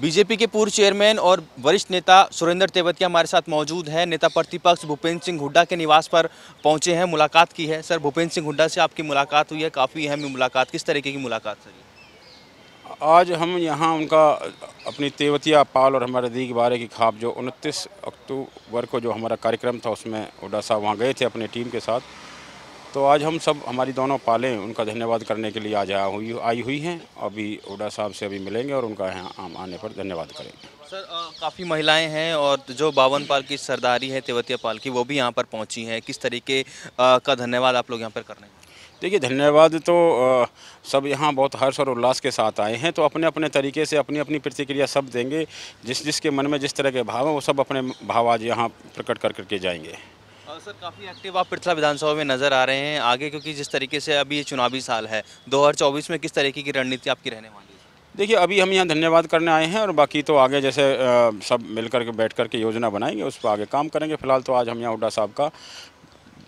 BJP के पूर्व chairman और वरिष्ठ नेता सुरेंद्र तेवतिया हमारे साथ मौजूद हैं नेता प्रतिपक्ष भूपेंद्र सिंह हुड्डा के निवास पर पहुंचे हैं मुलाकात की है सर भूपेंद्र सिंह हुड्डा से आपकी मुलाकात हुई है काफ़ी अहम मुलाकात किस तरीके की मुलाकात सर आज हम यहाँ उनका अपनी तेवतिया पाल और हमारे दीग बारे की खाप जो उनतीस अक्टूबर को जो हमारा कार्यक्रम था उसमें हुडा साहब वहाँ गए थे अपनी टीम के साथ तो आज हम सब हमारी दोनों पालें उनका धन्यवाद करने के लिए आज आया हुई आई हुई हैं अभी ओडा साहब से अभी मिलेंगे और उनका यहाँ आने पर धन्यवाद करेंगे सर काफ़ी महिलाएं हैं और जो बावन पाल की सरदारी है तेवतिया पाल की वो भी यहाँ पर पहुँची हैं किस तरीके आ, का धन्यवाद आप लोग यहाँ पर कर रहे हैं देखिए धन्यवाद तो आ, सब यहाँ बहुत हर्ष और उल्लास के साथ आए हैं तो अपने अपने तरीके से अपनी अपनी प्रतिक्रिया सब देंगे जिस जिसके मन में जिस तरह के भाव हैं वो सब अपने भाव आज यहाँ प्रकट कर करके जाएंगे सर काफ़ी एक्टिव आप पिछला विधानसभा में नज़र आ रहे हैं आगे क्योंकि जिस तरीके से अभी ये चुनावी साल है 2024 में किस तरीके की रणनीति आपकी रहने वाली है देखिए अभी हम यहाँ धन्यवाद करने आए हैं और बाकी तो आगे जैसे आ, सब मिलकर के बैठ करके के योजना बनाएंगे उस पर आगे काम करेंगे फिलहाल तो आज हम यहाँ हुडा साहब का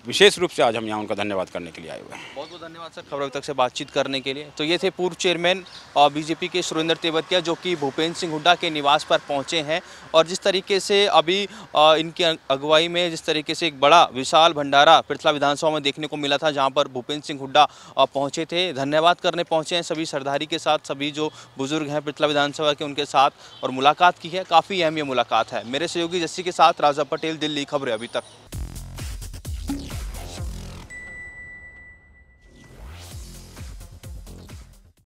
विशेष रूप से आज हम यहाँ उनका धन्यवाद करने के लिए आए हुए हैं बहुत बहुत धन्यवाद सर खबर तक से बातचीत करने के लिए तो ये थे पूर्व चेयरमैन और बीजेपी के सुरेंद्र तेवतिया जो कि भूपेंद्र सिंह हुड्डा के निवास पर पहुँचे हैं और जिस तरीके से अभी इनकी अगुवाई में जिस तरीके से एक बड़ा विशाल भंडारा पृथला विधानसभा में देखने को मिला था जहाँ पर भूपेंद्र सिंह हुड्डा पहुँचे थे धन्यवाद करने पहुँचे हैं सभी सरदारी के साथ सभी जो बुजुर्ग हैं पृथला विधानसभा के उनके साथ और मुलाकात की है काफ़ी अहम ये मुलाकात है मेरे सहयोगी जस्सी के साथ राजा पटेल दिल्ली खबरें अभी तक